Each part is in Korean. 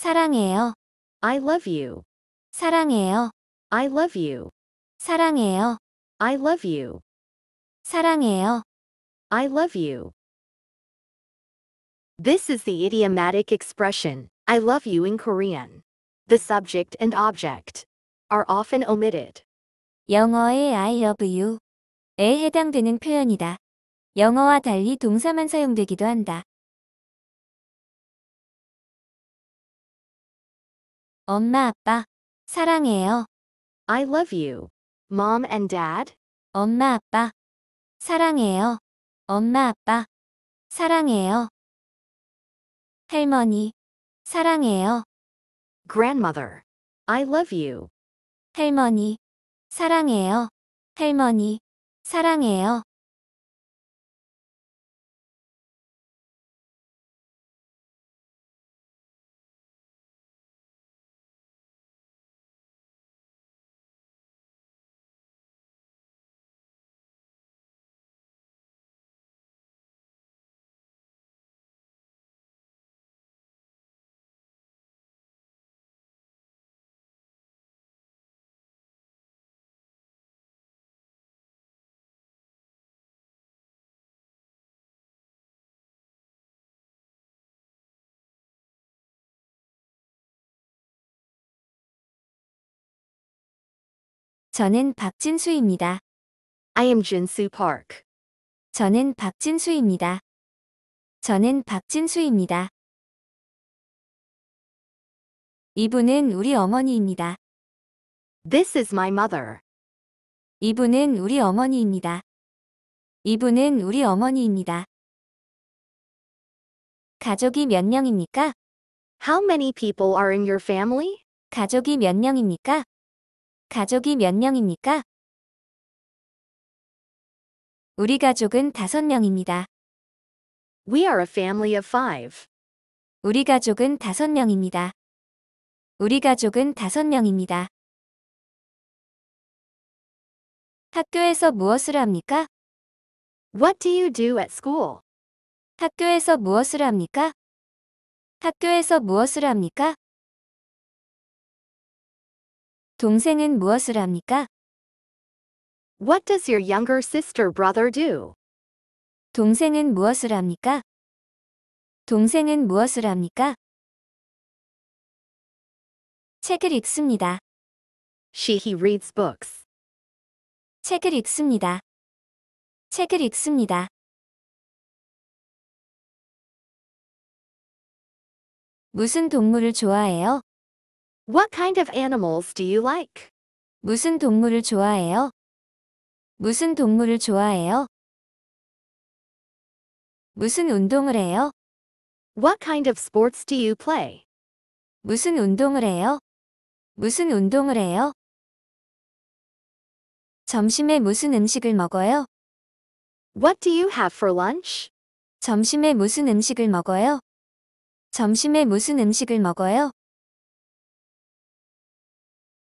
사랑해요. I love you. 사랑해요. I love you. 사랑해요. I love you. 사랑해요. I love you. This is the idiomatic expression, I love you in Korean. The subject and object are often omitted. 영어의 I love you 에 해당되는 표현이다. 영어와 달리 동사만 사용되기도 한다. 엄마 아빠 사랑해요. I love you. Mom and dad. 엄마 아빠 사랑해요. 엄마 아빠 사랑해요. 할머니 사랑해요. Grandmother. I love you. 할머니 사랑해요. 할머니 사랑해요. 저는 박진수입니다. I am Jinsu Park. 저는 박진수입니다. 저는 박진수입니다. 이분은 우리 어머니입니다. This is my mother. 이분은 우리 어머니입니다. 이분은 우리 어머니입니다. 가족이 몇 명입니까? How many people are in your family? 가족이 몇 명입니까? 가족이 몇 명입니까? 우리 가족은 다섯 명입니다. We are a family of five. 우리 가족은 다섯 명입니다. 우리 가족은 다섯 명입니다. 학교에서 무엇을 합니까? What do you do at school? 학교에서 무엇을 합니까? 학교에서 무엇을 합니까? 동생은 무엇을 합니까? What does your younger sister brother do? 동생은 무엇을 합니까? 동생은 무엇을 합니까? 책을 읽습니다. She he reads books. 책을 읽습니다. 책을 읽습니다. 무슨 동물을 좋아해요? What kind of animals do you like? 무슨 동물을 좋아해요? 무슨 동물을 좋아해요? 무슨 운동을 해요? What kind of sports do you play? 무슨 운동을 해요? 무슨 운동을 해요? 점심에 무슨 음식을 먹어요? What do you have for lunch? 점심에 무슨 음식을 먹어요? 점심에 무슨 음식을 먹어요?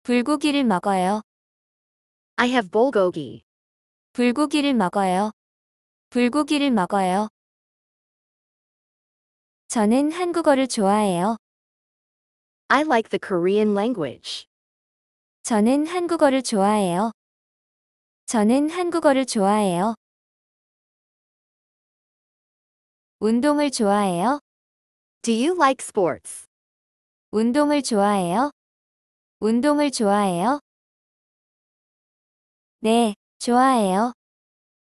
불고기를 먹어요. I have bulgogi. 불고기를 먹어요. 불고기를 먹어요. 저는 한국어를 좋아해요. I like the Korean language. 저는 한국어를 좋아해요. 저는 한국어를 좋아해요. 운동을 좋아해요? Do you like sports? 운동을 좋아해요? 운동을 좋아해요? 네, 좋아해요.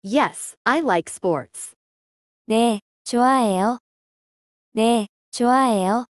Yes, I like sports. 네, 좋아해요. 네, 좋아해요.